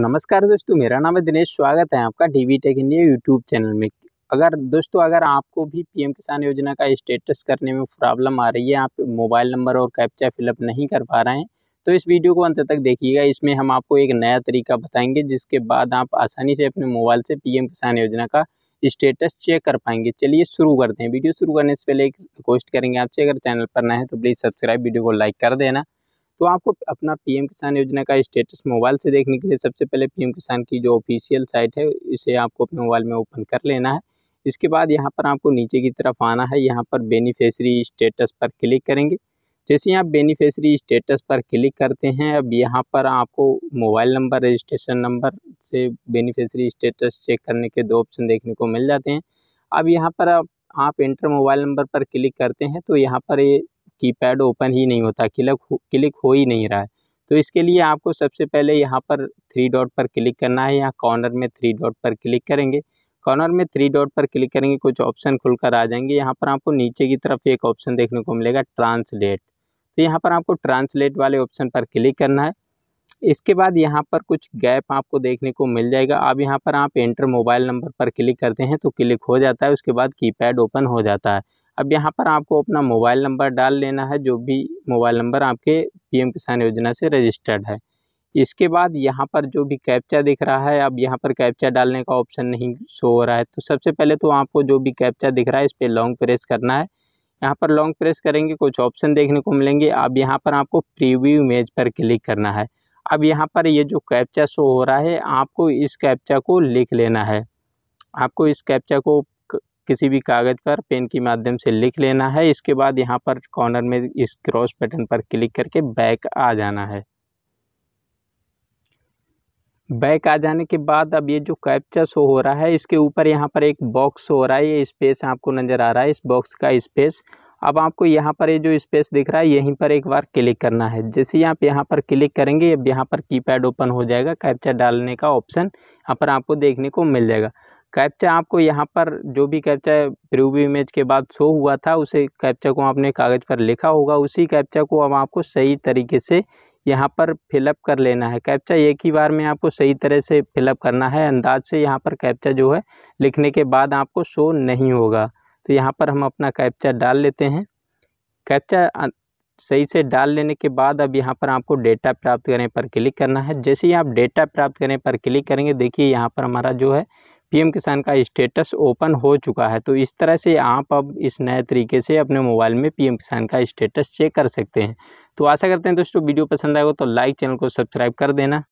नमस्कार दोस्तों मेरा नाम है दिनेश स्वागत है आपका D V tech India YouTube channel में अगर दोस्तों अगर आपको भी पीएम किसान योजना का स्टेटस करने में प्रॉब्लम आ रही है आप मोबाइल नंबर और कैप्चा फिलअप नहीं कर पा रहे हैं तो इस वीडियो को अंत तक देखिएगा इसमें हम आपको एक नया तरीका बताएंगे जिसके बाद आप आसानी से अपने मोबाइल से पी किसान योजना का स्टेटस चेक कर पाएंगे चलिए शुरू करते हैं वीडियो शुरू करने से पहले एक रिक्वेस्ट करेंगे आपसे अगर चैनल पर नए हैं तो प्लीज़ सब्सक्राइब वीडियो को लाइक कर देना तो आपको अपना पीएम किसान योजना का स्टेटस मोबाइल से देखने के लिए सबसे पहले पीएम किसान की जो ऑफिशियल साइट है इसे आपको अपने मोबाइल में ओपन कर लेना है इसके बाद यहाँ पर आपको नीचे की तरफ आना है यहाँ पर बेनिफिशरी स्टेटस पर क्लिक करेंगे जैसे आप बेनिफिशरी स्टेटस पर क्लिक करते हैं अब यहाँ पर आपको मोबाइल नंबर रजिस्ट्रेशन नंबर से बेनिफिशरी स्टेटस चेक करने के दो ऑप्शन देखने को मिल जाते हैं अब यहाँ पर आप आप इंटर मोबाइल नंबर पर क्लिक करते हैं तो यहाँ पर ये कीपैड ओपन ही नहीं होता क्लिक क्लिक हो ही नहीं रहा है तो इसके लिए आपको सबसे पहले यहाँ पर थ्री डॉट पर क्लिक करना है यहाँ कॉर्नर में थ्री डॉट पर क्लिक करेंगे कॉर्नर में थ्री डॉट पर क्लिक करेंगे कुछ ऑप्शन खुलकर आ जाएंगे यहाँ पर आपको नीचे की तरफ एक ऑप्शन देखने को मिलेगा ट्रांसलेट तो यहाँ पर आपको ट्रांसलेट वाले ऑप्शन पर क्लिक करना है इसके बाद यहाँ पर कुछ गैप आपको देखने को मिल जाएगा अब यहाँ पर आप एंटर मोबाइल नंबर पर क्लिक करते हैं तो क्लिक हो जाता है उसके बाद कीपैड ओपन हो जाता है अब यहाँ पर आपको अपना मोबाइल नंबर डाल लेना है जो भी मोबाइल नंबर आपके पीएम किसान योजना से रजिस्टर्ड है इसके बाद यहाँ पर जो भी कैप्चा दिख रहा है अब यहाँ पर कैप्चा डालने का ऑप्शन नहीं शो हो रहा है तो सबसे पहले तो आपको जो भी कैप्चा दिख रहा है इस पर लॉन्ग प्रेस करना है यहाँ पर लॉन्ग प्रेस करेंगे कुछ ऑप्शन देखने को मिलेंगे अब यहाँ पर आपको प्रीव्यू इमेज पर क्लिक करना है अब यहाँ पर ये जो कैप्चा शो हो रहा है आपको इस कैप्चा को लिख लेना है आपको इस कैप्चा को किसी भी कागज़ पर पेन के माध्यम से लिख लेना है इसके बाद यहाँ पर कॉर्नर में इस क्रॉस बटन पर क्लिक करके बैक आ जाना है बैक आ जाने के बाद अब ये जो कैप्चा शो हो रहा है इसके ऊपर यहाँ पर एक बॉक्स हो रहा है ये स्पेस आपको नज़र आ रहा है इस बॉक्स का स्पेस अब आपको यहाँ पर ये यह जो स्पेस दिख रहा है यहीं पर एक बार क्लिक करना है जैसे ही आप यहाँ पर क्लिक करेंगे अब यहाँ पर कीपैड ओपन हो जाएगा कैप्चा डालने का ऑप्शन यहाँ पर आपको देखने को मिल जाएगा कैप्चा आपको यहाँ पर जो भी कैप्चा प्रूव इमेज के बाद शो हुआ था उसे कैप्चा को आपने कागज़ पर लिखा होगा उसी कैप्चा को अब आपको सही तरीके से यहाँ पर फिलअप कर लेना है कैप्चा एक ही बार में आपको सही तरह से फिलअप करना है अंदाज से यहाँ पर कैप्चा जो है लिखने के बाद आपको शो नहीं होगा तो यहाँ पर हम अपना कैप्चा डाल लेते हैं कैप्चा सही से डाल लेने के बाद अब यहाँ पर आपको डेटा प्राप्त करने पर क्लिक करना है जैसे ही आप डेटा प्राप्त करने पर क्लिक करेंगे देखिए यहाँ पर हमारा जो है पीएम किसान का स्टेटस ओपन हो चुका है तो इस तरह से आप अब इस नए तरीके से अपने मोबाइल में पीएम किसान का स्टेटस चेक कर सकते हैं तो आशा करते हैं दोस्तों वीडियो पसंद आएगा तो लाइक चैनल को सब्सक्राइब कर देना